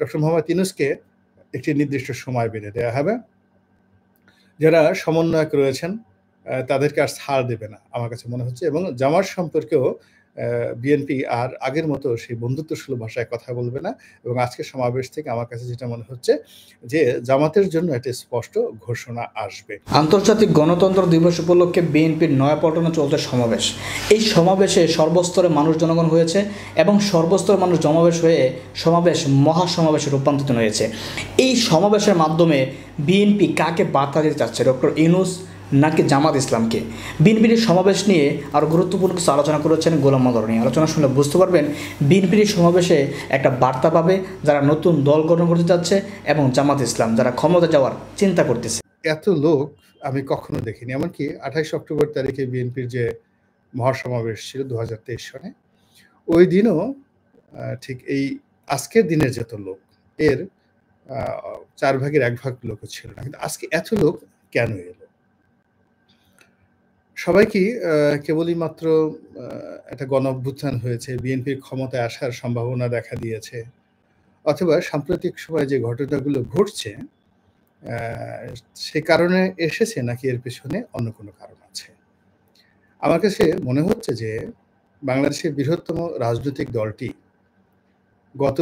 doctor Mohammad ইনুসকে একটি নির্দিষ্ট সময় বেঁধে দেওয়া হবে যারা সমন্বয়ক রয়েছেন তাদেরকে আর ছাড় দেবে না আমার কাছে মনে হচ্ছে এবং জামার সম্পর্কেও বিএনপি আর আগের মতো সেই বন্ধুত্ব সুলভ ভাষায় কথা বলবে না এবং আজকের সমাবেশ থেকে আমার কাছে যেটা মনে হচ্ছে যে জামাতের জন্য একটা স্পষ্ট ঘোষণা আসবে আন্তর্জাতিক গণতন্ত্র দিবস উপলক্ষে বিএনপির নয়াপল্টনে চলছে সমাবেশ এই সমাবেশে সর্বস্তরে মানুষ জনগণ হয়েছে এবং সর্বস্তরে মানুষ জমাবেশ হয়ে সমাবেশ মহাসমাবেশে রূপান্তরিত হয়েছে এই সমাবেশের মাধ্যমে বিএনপি কাকে বার্তা দিতে চাচ্ছে ডক্টর ইনুস নাকি জামাত ইসলামকে বিএনপির সমাবেশ নিয়ে আরও গুরুত্বপূর্ণ কিছু আলোচনা করেছেন গোলাম মদরণী নিয়ে আলোচনা শুনলে বুঝতে পারবেন বিএনপির সমাবেশে একটা বার্তা পাবে যারা নতুন দল গঠন করতে যাচ্ছে এবং জামাত ইসলাম যারা ক্ষমতা যাওয়ার চিন্তা করতেছে এত লোক আমি কখনো দেখিনি এমনকি আঠাইশ অক্টোবর তারিখে বিএনপির যে মহাসমাবেশ ছিল দু সনে ওই দিনও ঠিক এই আজকের দিনের যত লোক এর চার ভাগের এক ভাগ লোক ছিল না কিন্তু আজকে এত লোক কেন এলো সবাইকে কেবলই মাত্র একটা গণ অভ্যুত্থান হয়েছে বিএনপির ক্ষমতায় আসার সম্ভাবনা দেখা দিয়েছে অথবা সাম্প্রতিক সময়ে যে ঘটনাগুলো ঘটছে সে কারণে এসেছে নাকি এর পেছনে অন্য কোনো কারণ আছে আমার কাছে মনে হচ্ছে যে বাংলাদেশের বৃহত্তম রাজনৈতিক দলটি গত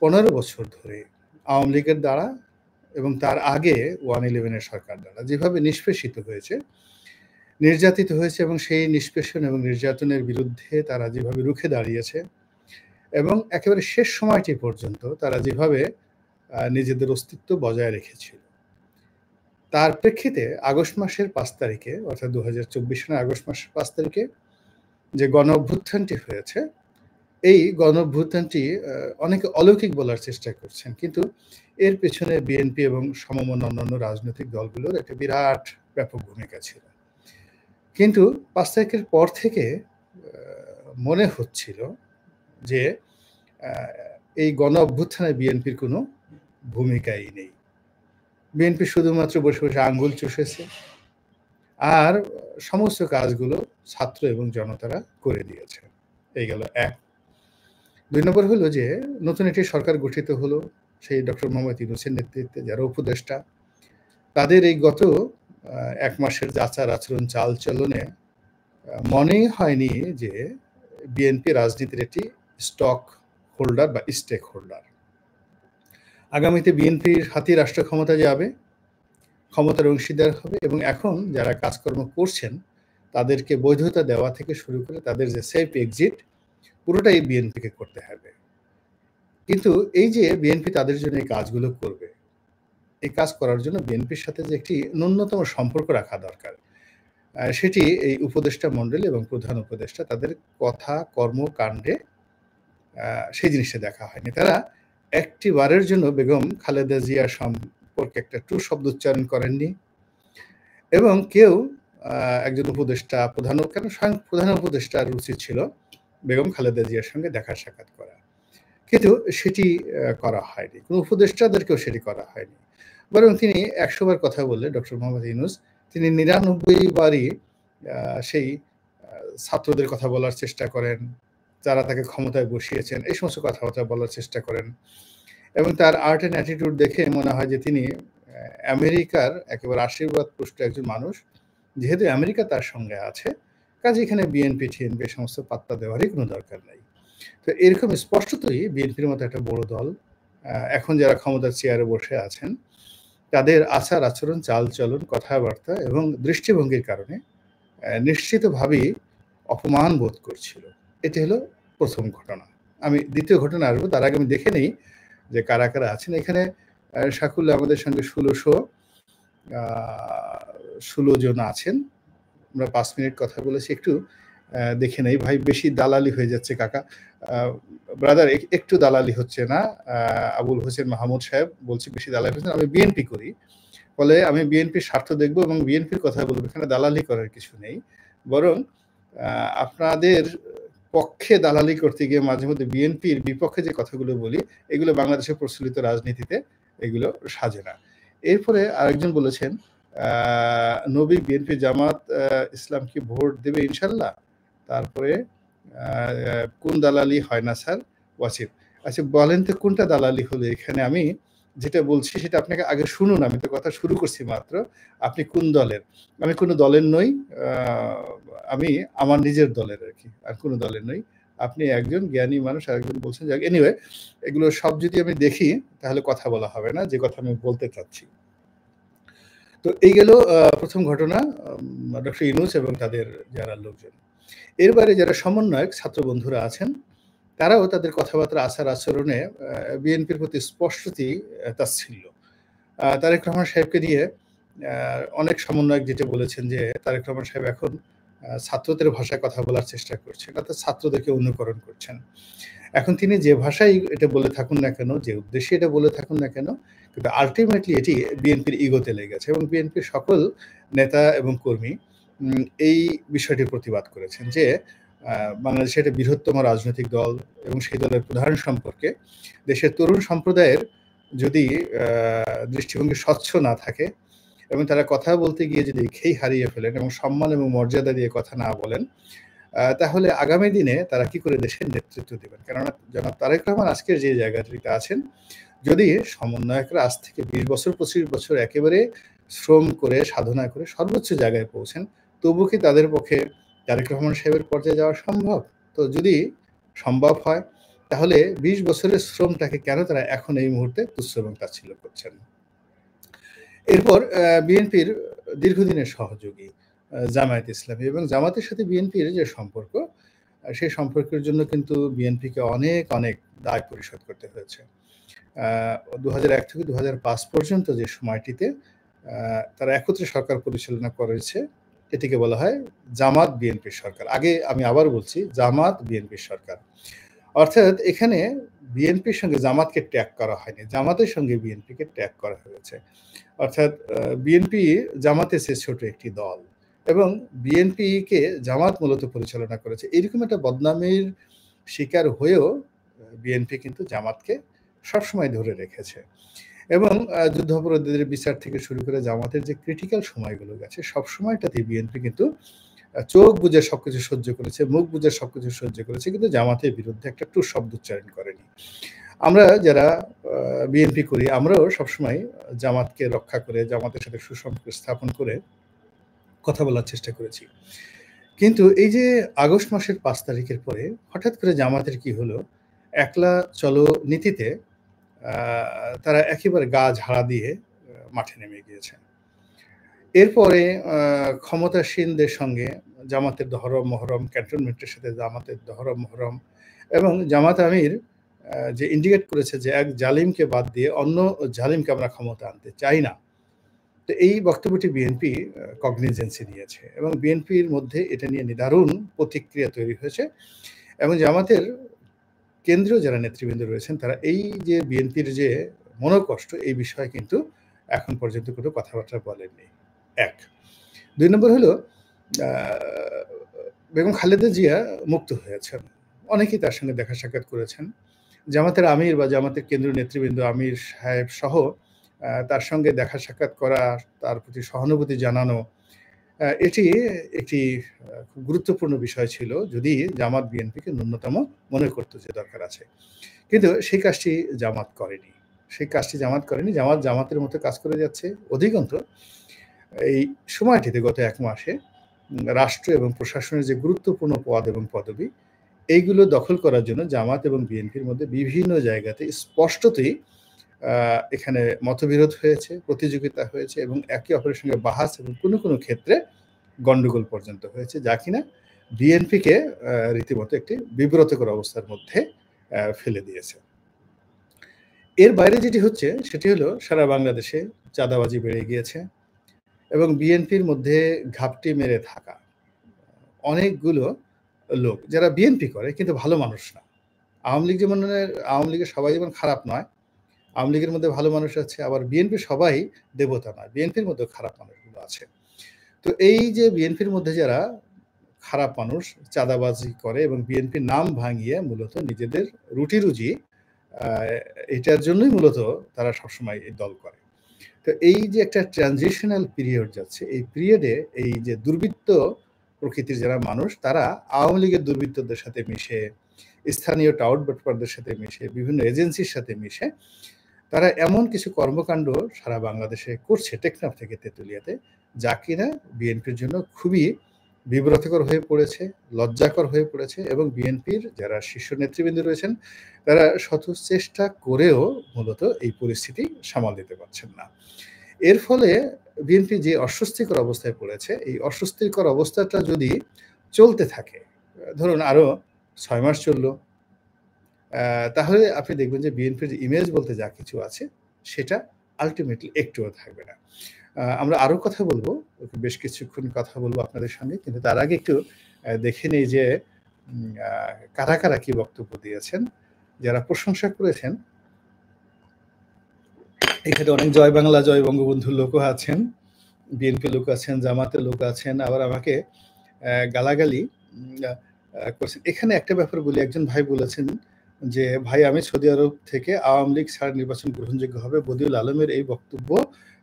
পনেরো বছর ধরে আওয়ামী লীগের দ্বারা এবং তার আগে ওয়ান ইলেভেনের সরকার দ্বারা যেভাবে নিষ্পেষিত হয়েছে নির্যাতিত হয়েছে এবং সেই নিষ্পেষণ এবং নির্যাতনের বিরুদ্ধে তারা যেভাবে রুখে দাঁড়িয়েছে এবং একেবারে শেষ সময়টি পর্যন্ত তারা যেভাবে নিজেদের অস্তিত্ব বজায় রেখেছিল তার প্রেক্ষিতে আগস্ট মাসের পাঁচ তারিখে অর্থাৎ দু হাজার চব্বিশ সালের আগস্ট মাসের পাঁচ তারিখে যে গণ অভ্যুত্থানটি হয়েছে এই গণ অভ্যুত্থানটি অনেকে অলৌকিক বলার চেষ্টা করছেন কিন্তু এর পেছনে বিএনপি এবং সমমন অন্যান্য রাজনৈতিক দলগুলোর একটা বিরাট ব্যাপক ভূমিকা ছিল কিন্তু পাঁচ তারিখের পর থেকে মনে হচ্ছিল যে এই গণ অভ্যুত্থানে বিএনপির কোনো ভূমিকাই নেই বিএনপি শুধুমাত্র বসে বসে আঙ্গুল চষেছে আর সমস্ত কাজগুলো ছাত্র এবং জনতারা করে দিয়েছে এই গেল এক দুই নম্বর হলো যে নতুন একটি সরকার গঠিত হলো সেই ডক্টর মোহাম্মদ ইউনুসের নেতৃত্বে যারা উপদেষ্টা তাদের এই গত এক মাসের যে আচার আচরণ চাল চলনে মনেই হয়নি যে বিএনপি রাজনীতির একটি স্টক হোল্ডার বা স্টেক হোল্ডার আগামীতে বিএনপির হাতে রাষ্ট্র ক্ষমতা যাবে ক্ষমতার অংশীদার হবে এবং এখন যারা কাজকর্ম করছেন তাদেরকে বৈধতা দেওয়া থেকে শুরু করে তাদের যে সেফ এক্সিট পুরোটাই বিএনপিকে করতে হবে কিন্তু এই যে বিএনপি তাদের জন্য এই কাজগুলো করবে এই কাজ করার জন্য বিএনপির সাথে যে একটি ন্যূনতম সম্পর্ক রাখা দরকার সেটি এই উপদেষ্টা মণ্ডলী এবং প্রধান উপদেষ্টা তাদের কথা কর্মকাণ্ডে সেই জিনিসটা দেখা হয়নি তারা একটি বারের জন্য বেগম খালেদা জিয়া সম্পর্কে একটা টু শব্দ উচ্চারণ করেননি এবং কেউ একজন উপদেষ্টা প্রধান কেন স্বয়ং প্রধান উপদেষ্টার রুচি ছিল বেগম খালেদা জিয়ার সঙ্গে দেখা সাক্ষাৎ করা কিন্তু সেটি করা হয়নি কোনো উপদেষ্টাদেরকেও সেটি করা হয়নি বরং তিনি একশোবার কথা বললে ডক্টর মোহাম্মদ ইউনুস তিনি নিরানব্বই বারই সেই ছাত্রদের কথা বলার চেষ্টা করেন যারা তাকে ক্ষমতায় বসিয়েছেন এই সমস্ত কথাবার্তা বলার চেষ্টা করেন এবং তার আর্ট অ্যান্ড অ্যাটিটিউড দেখে মনে হয় যে তিনি আমেরিকার একেবারে আশীর্বাদ পুষ্ট একজন মানুষ যেহেতু আমেরিকা তার সঙ্গে আছে কাজ এখানে বিএনপি টিএনপি সমস্ত পাত্তা দেওয়ারই কোনো দরকার নেই তো এরকম স্পষ্টতই বিএনপির মতো একটা বড় দল এখন যারা ক্ষমতার চেয়ারে বসে আছেন তাদের আচার আচরণ চালচলন কথাবার্তা এবং দৃষ্টিভঙ্গির কারণে নিশ্চিতভাবেই অপমান বোধ করছিল এটি হলো প্রথম ঘটনা আমি দ্বিতীয় ঘটনা আসবো তার আগে আমি দেখে নিই যে কারা কারা আছেন এখানে সাকুল আমাদের সঙ্গে ষোলোশো ষোলো জন আছেন আমরা পাঁচ মিনিট কথা বলেছি একটু দেখে নেই ভাই বেশি দালালি হয়ে যাচ্ছে কাকা ব্রাদার একটু দালালি হচ্ছে না আবুল হোসেন মাহমুদ সাহেব বলছি বেশি দালালি হচ্ছে আমি বিএনপি করি ফলে আমি বিএনপির স্বার্থ দেখব এবং বিএনপির কথা বলবো এখানে দালালি করার কিছু নেই বরং আপনাদের পক্ষে দালালি করতে গিয়ে মাঝে মধ্যে বিএনপির বিপক্ষে যে কথাগুলো বলি এগুলো বাংলাদেশে প্রচলিত রাজনীতিতে এগুলো সাজে না এরপরে আরেকজন বলেছেন নবী বিএনপি জামাত ইসলামকে ভোট দেবে ইনশাল্লাহ তারপরে কোন দালালি হয় না স্যার ওয়াসিফ আচ্ছা বলেন তো কোনটা দালালি হলো এখানে আমি যেটা বলছি সেটা আপনাকে আগে শুনুন আমি তো কথা শুরু করছি মাত্র আপনি কোন দলের আমি কোনো দলের নই আমি আমার নিজের দলের আর কি আর কোনো দলের নই আপনি একজন জ্ঞানী মানুষ আর একজন বলছেন যে এনিওয়ে এগুলো সব যদি আমি দেখি তাহলে কথা বলা হবে না যে কথা আমি বলতে চাচ্ছি তো এই গেল প্রথম ঘটনা ডক্টর ইনুস এবং তাদের যারা লোকজন এর যারা সমন্বয়ক ছাত্র বন্ধুরা আছেন তারাও তাদের কথাবার্তা আচার আচরণে বিএনপির প্রতি স্পষ্টতি তার ছিল তারেক রহমান সাহেবকে নিয়ে অনেক সমন্বয়ক যেটা বলেছেন যে তারেক রহমান সাহেব এখন ছাত্রদের ভাষায় কথা বলার চেষ্টা করছেন অর্থাৎ ছাত্রদেরকে অনুকরণ করছেন এখন তিনি যে ভাষায় এটা বলে থাকুন না কেন যে উদ্দেশ্যে এটা বলে থাকুন না কেন কিন্তু আলটিমেটলি এটি বিএনপির ইগোতে লেগেছে এবং বিএনপির সকল নেতা এবং কর্মী এই বিষয়টি প্রতিবাদ করেছেন যে বাংলাদেশে একটা বৃহত্তম রাজনৈতিক দল এবং সেই দলের প্রধান সম্পর্কে দেশের তরুণ সম্প্রদায়ের যদি দৃষ্টিভঙ্গি স্বচ্ছ না থাকে এবং তারা কথা বলতে গিয়ে যদি খেই হারিয়ে ফেলেন এবং সম্মান এবং মর্যাদা দিয়ে কথা না বলেন তাহলে আগামী দিনে তারা কি করে দেশের নেতৃত্ব দেবেন কেননা জনাব তারেক রহমান আজকের যে জায়গাটিতে আছেন যদি সমন্বয়করা আজ থেকে বিশ বছর পঁচিশ বছর একেবারে শ্রম করে সাধনা করে সর্বোচ্চ জায়গায় পৌঁছেন তবু কি তাদের পক্ষে তারেক রহমান সাহেবের পর্যায়ে যাওয়া সম্ভব তো যদি সম্ভব হয় তাহলে ২০ বছরের শ্রমটাকে কেন তারা এখন এই মুহূর্তে তুচ্ছ এবং তাচ্ছিল্য করছেন এরপর বিএনপির দীর্ঘদিনের সহযোগী জামায়াত ইসলামী এবং জামাতের সাথে বিএনপির যে সম্পর্ক সেই সম্পর্কের জন্য কিন্তু বিএনপিকে অনেক অনেক দায় পরিশোধ করতে হয়েছে দু এক থেকে দু পর্যন্ত যে সময়টিতে তারা একত্রে সরকার পরিচালনা করেছে এটিকে বলা হয় জামাত বিএনপির সরকার আগে আমি আবার বলছি জামাত বিএনপির সরকার অর্থাৎ এখানে বিএনপির সঙ্গে জামাতকে ট্যাগ করা হয়নি জামাতের সঙ্গে বিএনপিকে ট্যাগ করা হয়েছে অর্থাৎ বিএনপি জামাতে সে ছোট একটি দল এবং বিএনপিকে জামাত মূলত পরিচালনা করেছে এরকম একটা বদনামের শিকার হয়েও বিএনপি কিন্তু জামাতকে সবসময় ধরে রেখেছে এবং যুদ্ধাপরাধীদের বিচার থেকে শুরু করে জামাতের যে ক্রিটিক্যাল সময়গুলো গেছে সব সময়টাতে বিএনপি কিন্তু চোখ বুঝে সবকিছু সহ্য করেছে মুখ বুঝে সবকিছু সহ্য করেছে কিন্তু জামাতের বিরুদ্ধে একটা টু শব্দ উচ্চারণ করেনি আমরা যারা বিএনপি করি আমরাও সবসময় জামাতকে রক্ষা করে জামাতের সাথে সুসম্পর্ক স্থাপন করে কথা বলার চেষ্টা করেছি কিন্তু এই যে আগস্ট মাসের পাঁচ তারিখের পরে হঠাৎ করে জামাতের কি হলো একলা চলো নীতিতে তারা একেবারে গা ঝাড়া দিয়ে মাঠে নেমে গিয়েছেন এরপরে ক্ষমতাসীনদের সঙ্গে জামাতের ধরম মহরম ক্যান্টনমেন্টের সাথে জামাতের ধরম মহরম এবং জামাত আমির যে ইন্ডিকেট করেছে যে এক জালিমকে বাদ দিয়ে অন্য জালিমকে আমরা ক্ষমতা আনতে চাই না তো এই বক্তব্যটি বিএনপি কগনিজেন্সি নিয়েছে এবং বিএনপির মধ্যে এটা নিয়ে নিদারুণ প্রতিক্রিয়া তৈরি হয়েছে এবং জামাতের কেন্দ্রীয় যারা নেতৃবৃন্দ রয়েছেন তারা এই যে বিএনপির যে মনোকষ্ট এই বিষয়ে কিন্তু এখন পর্যন্ত কোনো কথাবার্তা বলেননি এক দুই নম্বর হলো বেগম খালেদা জিয়া মুক্ত হয়েছেন অনেকেই তার সঙ্গে দেখা সাক্ষাৎ করেছেন জামাতের আমির বা জামাতের কেন্দ্রীয় নেতৃবৃন্দ আমির সাহেব সহ তার সঙ্গে দেখা সাক্ষাৎ করা তার প্রতি সহানুভূতি জানানো এটি একটি খুব গুরুত্বপূর্ণ বিষয় ছিল যদি জামাত বিএনপিকে ন্যূনতম মনে করতে যে দরকার আছে কিন্তু সেই কাজটি জামাত করেনি সেই কাজটি জামাত করেনি জামাত জামাতের মতো কাজ করে যাচ্ছে অধিকন্ত এই সময়টিতে গত এক মাসে রাষ্ট্র এবং প্রশাসনের যে গুরুত্বপূর্ণ পদ এবং পদবি এইগুলো দখল করার জন্য জামাত এবং বিএনপির মধ্যে বিভিন্ন জায়গাতে স্পষ্টতই এখানে মতবিরোধ হয়েছে প্রতিযোগিতা হয়েছে এবং একে অপরের সঙ্গে বাহাস এবং কোনো কোনো ক্ষেত্রে গণ্ডগোল পর্যন্ত হয়েছে যা কিনা বিএনপিকে রীতিমতো একটি বিব্রতকর অবস্থার মধ্যে ফেলে দিয়েছে এর বাইরে যেটি হচ্ছে সেটি হলো সারা বাংলাদেশে চাঁদাবাজি বেড়ে গিয়েছে এবং বিএনপির মধ্যে ঘাপটি মেরে থাকা অনেকগুলো লোক যারা বিএনপি করে কিন্তু ভালো মানুষ না আওয়ামী লীগ যেমন আওয়ামী লীগের সবাই যেমন খারাপ নয় আওয়ামী লীগের মধ্যে ভালো মানুষ আছে আবার বিএনপি সবাই দেবতা নয় বিএনপির মধ্যে খারাপ মানুষগুলো আছে তো এই যে বিএনপির মধ্যে যারা খারাপ মানুষ চাঁদাবাজি করে এবং বিএনপির নাম ভাঙিয়ে মূলত নিজেদের রুটি রুজি এটার জন্যই মূলত তারা সবসময় এই দল করে তো এই যে একটা ট্রানজিশনাল পিরিয়ড যাচ্ছে এই পিরিয়ডে এই যে দুর্বৃত্ত প্রকৃতির যারা মানুষ তারা আওয়ামী লীগের দুর্বৃত্তদের সাথে মিশে স্থানীয় টাউট বাটপারদের সাথে মিশে বিভিন্ন এজেন্সির সাথে মিশে তারা এমন কিছু কর্মকাণ্ড সারা বাংলাদেশে করছে টেকনাফ থেকে তেঁতুলিয়াতে যা কিনা বিএনপির জন্য খুবই বিব্রতকর হয়ে পড়েছে লজ্জাকর হয়ে পড়েছে এবং বিএনপির যারা শীর্ষ নেতৃবৃন্দ রয়েছেন তারা শত চেষ্টা করেও মূলত এই পরিস্থিতি সামাল দিতে পারছেন না এর ফলে বিএনপি যে অস্বস্তিকর অবস্থায় পড়েছে এই অস্বস্তিকর অবস্থাটা যদি চলতে থাকে ধরুন আরও ছয় মাস চললো তাহলে আপনি দেখবেন যে বিএনপির ইমেজ বলতে যা কিছু আছে সেটা আলটিমেটলি একটুও থাকবে না আমরা আরও কথা বলবো বেশ কিছুক্ষণ কথা বলবো আপনাদের সঙ্গে কিন্তু তার আগে একটু দেখে নেই যে কারা কারা কি বক্তব্য দিয়েছেন যারা প্রশংসা করেছেন এখানে অনেক জয় বাংলা জয় বঙ্গবন্ধুর লোকও আছেন বিএনপি লোক আছেন জামাতের লোক আছেন আবার আমাকে গালাগালি করছেন এখানে একটা ব্যাপার বলি একজন ভাই বলেছেন যে ভাই আমি সৌদি আরব থেকে আওয়ামী লীগ ছাড়া নির্বাচন গ্রহণযোগ্য হবে বদিউল আলমের এই বক্তব্য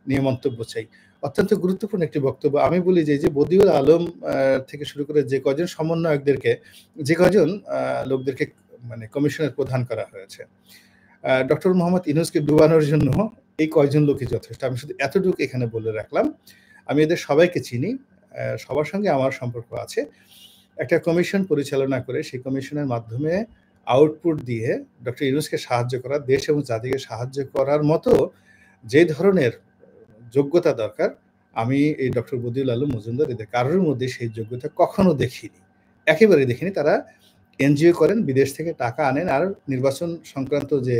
নিয়ে মন্তব্য চাই অত্যন্ত গুরুত্বপূর্ণ একটি বক্তব্য আমি বলি যে যে বদিউল আলম থেকে শুরু করে যে কজন সমন্বয়কদেরকে যে কজন লোকদেরকে মানে কমিশনের প্রধান করা হয়েছে ডক্টর মোহাম্মদ ইনুসকে ডুবানোর জন্য এই কয়জন লোকই যথেষ্ট আমি শুধু এতটুকু এখানে বলে রাখলাম আমি এদের সবাইকে চিনি সবার সঙ্গে আমার সম্পর্ক আছে একটা কমিশন পরিচালনা করে সেই কমিশনের মাধ্যমে আউটপুট দিয়ে ডক্টর ইউনুসকে সাহায্য করা দেশ এবং জাতিকে সাহায্য করার মতো যে ধরনের যোগ্যতা দরকার আমি এই ডক্টর বদিউল আলম মজুমদার এদের কারোর মধ্যে সেই যোগ্যতা কখনো দেখিনি একেবারে দেখিনি তারা এনজিও করেন বিদেশ থেকে টাকা আনেন আর নির্বাচন সংক্রান্ত যে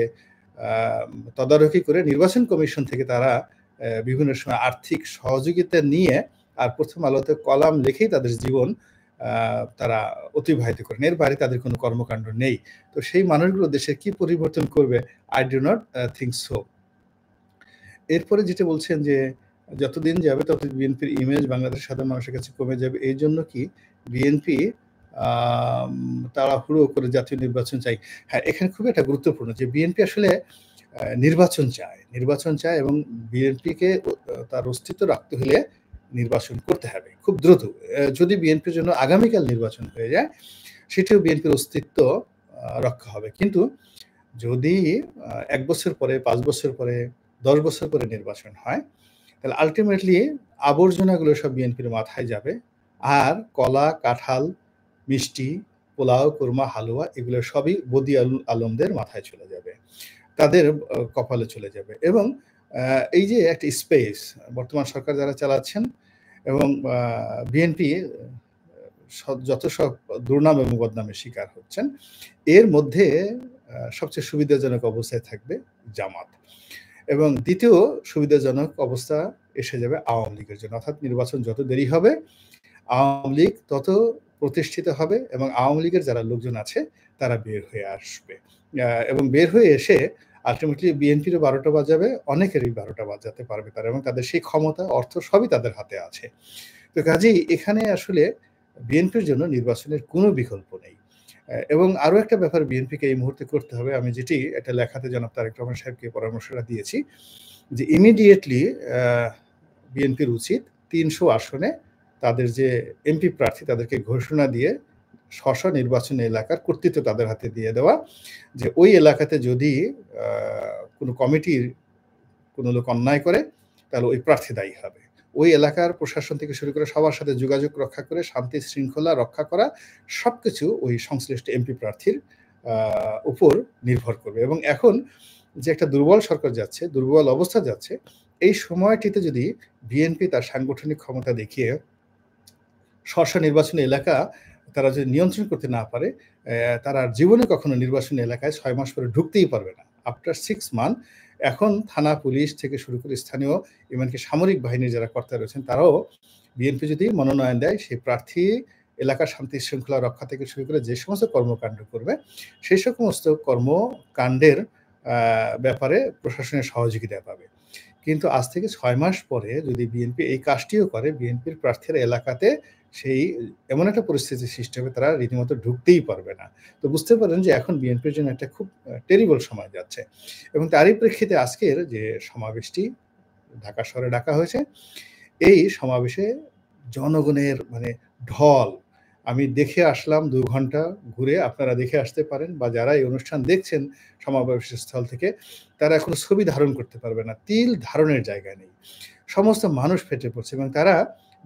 তদারকি করে নির্বাচন কমিশন থেকে তারা বিভিন্ন সময় আর্থিক সহযোগিতা নিয়ে আর প্রথম আলোতে কলাম লিখেই তাদের জীবন তারা অতিবাহিত করেন এর বাইরে তাদের কোনো কর্মকাণ্ড নেই তো সেই মানুষগুলো দেশে কি পরিবর্তন করবে I do not think so এরপরে যেটা বলছেন যে যতদিন যাবে তত বিএনপির ইমেজ বাংলাদেশ সাধারণ মানুষের কাছে কমে যাবে এই জন্য কি বিএনপি তাড়াহুড়ো করে জাতীয় নির্বাচন চাই হ্যাঁ এখানে খুব একটা গুরুত্বপূর্ণ যে বিএনপি আসলে নির্বাচন চায় নির্বাচন চায় এবং বিএনপিকে তার অস্তিত্ব রাখতে হলে নির্বাচন করতে হবে খুব দ্রুত যদি বিএনপির জন্য আগামীকাল নির্বাচন হয়ে যায় সেটিও বিএনপির অস্তিত্ব রক্ষা হবে কিন্তু যদি এক বছর পরে পাঁচ বছর পরে দশ বছর পরে নির্বাচন হয় তাহলে আলটিমেটলি আবর্জনাগুলো সব বিএনপির মাথায় যাবে আর কলা কাঁঠাল মিষ্টি পোলাও কুরমা হালুয়া এগুলো সবই বদি আলমদের মাথায় চলে যাবে তাদের কপালে চলে যাবে এবং এই যে একটা স্পেস বর্তমান সরকার যারা চালাচ্ছেন এবং বিএনপি যত সব দুর্নাম এবং বদনামের শিকার হচ্ছেন এর মধ্যে সবচেয়ে সুবিধাজনক অবস্থায় থাকবে জামাত এবং দ্বিতীয় সুবিধাজনক অবস্থা এসে যাবে আওয়ামী লীগের জন্য অর্থাৎ নির্বাচন যত দেরি হবে আওয়ামী লীগ তত প্রতিষ্ঠিত হবে এবং আওয়ামী লীগের যারা লোকজন আছে তারা বের হয়ে আসবে এবং বের হয়ে এসে আলটিমেটলি বিএনপিরও বারোটা বাজাবে অনেকেরই বারোটা বাজাতে পারবে তারা এবং তাদের সেই ক্ষমতা অর্থ সবই তাদের হাতে আছে তো কাজেই এখানে আসলে বিএনপির জন্য নির্বাচনের কোনো বিকল্প নেই এবং আরও একটা ব্যাপার বিএনপিকে এই মুহূর্তে করতে হবে আমি যেটি একটা লেখাতে জনাব তারেক রহমান সাহেবকে পরামর্শটা দিয়েছি যে ইমিডিয়েটলি বিএনপির উচিত তিনশো আসনে তাদের যে এমপি প্রার্থী তাদেরকে ঘোষণা দিয়ে স্ব নির্বাচনী এলাকার কর্তৃত্ব তাদের হাতে দিয়ে দেওয়া যে ওই এলাকাতে যদি কোনো কমিটির কোনো লোক অন্যায় করে তাহলে ওই প্রার্থী দায়ী হবে ওই এলাকার প্রশাসন থেকে শুরু করে সবার সাথে যোগাযোগ রক্ষা করে শান্তি শৃঙ্খলা রক্ষা করা সব কিছু ওই সংশ্লিষ্ট এমপি প্রার্থীর উপর নির্ভর করবে এবং এখন যে একটা দুর্বল সরকার যাচ্ছে দুর্বল অবস্থা যাচ্ছে এই সময়টিতে যদি বিএনপি তার সাংগঠনিক ক্ষমতা দেখিয়ে স্ব নির্বাচনী এলাকা তারা যদি নিয়ন্ত্রণ করতে না পারে তারা জীবনে কখনো নির্বাচনী এলাকায় ছয় মাস পরে ঢুকতেই পারবে না আফটার সিক্স মান্থ এখন থানা পুলিশ থেকে শুরু করে স্থানীয় এমনকি সামরিক বাহিনীর যারা কর্তা রয়েছেন তারাও বিএনপি যদি মনোনয়ন দেয় সেই প্রার্থী এলাকার শান্তি শৃঙ্খলা রক্ষা থেকে শুরু করে যে সমস্ত কর্মকাণ্ড করবে সেই সমস্ত কর্মকাণ্ডের ব্যাপারে প্রশাসনের সহযোগিতা পাবে কিন্তু আজ থেকে ছয় মাস পরে যদি বিএনপি এই কাজটিও করে বিএনপির প্রার্থীরা এলাকাতে সেই এমন একটা পরিস্থিতি সৃষ্টি হবে তারা রীতিমতো ঢুকতেই পারবে না তো বুঝতে পারেন যে এখন বিএনপির জন্য একটা খুব টেরিবল সময় যাচ্ছে এবং তারই প্রেক্ষিতে আজকের যে সমাবেশটি ঢাকা শহরে ডাকা হয়েছে এই সমাবেশে জনগণের মানে ঢল আমি দেখে আসলাম দু ঘন্টা ঘুরে আপনারা দেখে আসতে পারেন বা যারা এই অনুষ্ঠান দেখছেন সমাবেশ স্থল থেকে তারা এখন ছবি ধারণ করতে পারবে না তিল ধারণের জায়গা নেই সমস্ত মানুষ ফেটে পড়ছে এবং তারা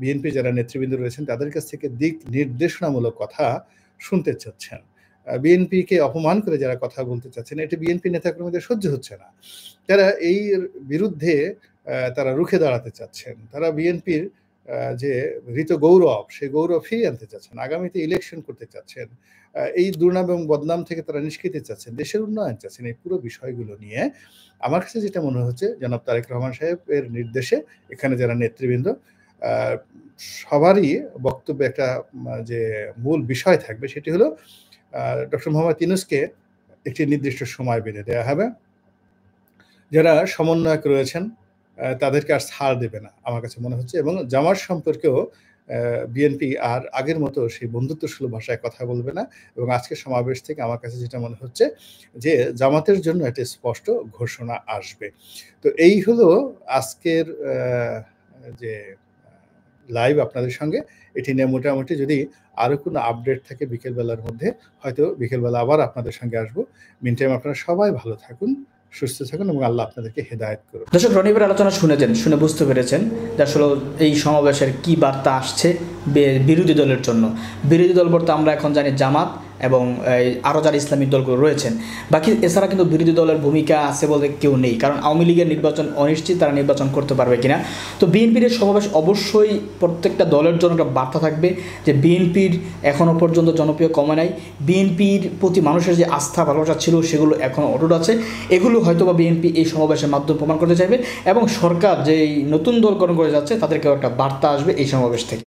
বিএনপি যারা নেতৃবৃন্দ রয়েছেন তাদের কাছ থেকে দিক নির্দেশনামূলক কথা শুনতে চাচ্ছেন বিএনপিকে অপমান করে যারা কথা বলতে চাচ্ছেন এটি বিএনপি নেতাকর্মীদের সহ্য হচ্ছে না তারা এই বিরুদ্ধে তারা রুখে দাঁড়াতে চাচ্ছেন তারা বিএনপির যে ঋত গৌরব সেই গৌরব ফিরিয়ে আনতে চাচ্ছেন আগামীতে ইলেকশন করতে চাচ্ছেন এই দুর্নাম এবং বদনাম থেকে তারা নিষ্কৃতি চাচ্ছেন দেশের উন্নয়ন চাচ্ছেন এই পুরো বিষয়গুলো নিয়ে আমার কাছে যেটা মনে হচ্ছে জনাব তারেক রহমান সাহেবের নির্দেশে এখানে যারা নেতৃবৃন্দ সবারই বক্তব্য একটা যে মূল বিষয় থাকবে সেটি হলো ডক্টর মোহাম্মদ ইনুসকে একটি নির্দিষ্ট সময় বেঁধে দেওয়া হবে যারা সমন্বয়ক রয়েছেন তাদেরকে আর ছাড় দেবে না আমার কাছে মনে হচ্ছে এবং জামার সম্পর্কেও বিএনপি আর আগের মতো সেই বন্ধুত্বসুলভ ভাষায় কথা বলবে না এবং আজকের সমাবেশ থেকে আমার কাছে যেটা মনে হচ্ছে যে জামাতের জন্য একটা স্পষ্ট ঘোষণা আসবে তো এই হলো আজকের যে লাইভ আপনাদের সঙ্গে এটি নিয়ে মোটামুটি যদি আরও কোনো আপডেট থাকে বিকেলবেলার মধ্যে হয়তো বিকেলবেলা আবার আপনাদের সঙ্গে আসবো মিন টাইম আপনারা সবাই ভালো থাকুন সুস্থ থাকুন এবং আল্লাহ আপনাদেরকে হেদায়ত করুন দর্শক রনিবের আলোচনা শুনেছেন শুনে বুঝতে পেরেছেন যে আসলে এই সমাবেশের কি বার্তা আসছে বিরোধী দলের জন্য বিরোধী দল বলতে আমরা এখন জানি জামাত এবং আরও যারা ইসলামিক দলগুলো রয়েছেন বাকি এছাড়া কিন্তু বিরোধী দলের ভূমিকা আছে বলতে কেউ নেই কারণ আওয়ামী লীগের নির্বাচন অনিশ্চিত তারা নির্বাচন করতে পারবে কিনা তো বিএনপির সমাবেশ অবশ্যই প্রত্যেকটা দলের জন্য একটা বার্তা থাকবে যে বিএনপির এখনও পর্যন্ত জনপ্রিয় কমে নাই বিএনপির প্রতি মানুষের যে আস্থা ভালোবাসা ছিল সেগুলো এখনও অটুট আছে এগুলো হয়তো বা বিএনপি এই সমাবেশের মাধ্যমে প্রমাণ করতে চাইবে এবং সরকার যেই নতুন দল গঠন করে যাচ্ছে তাদেরকেও একটা বার্তা আসবে এই সমাবেশ থেকে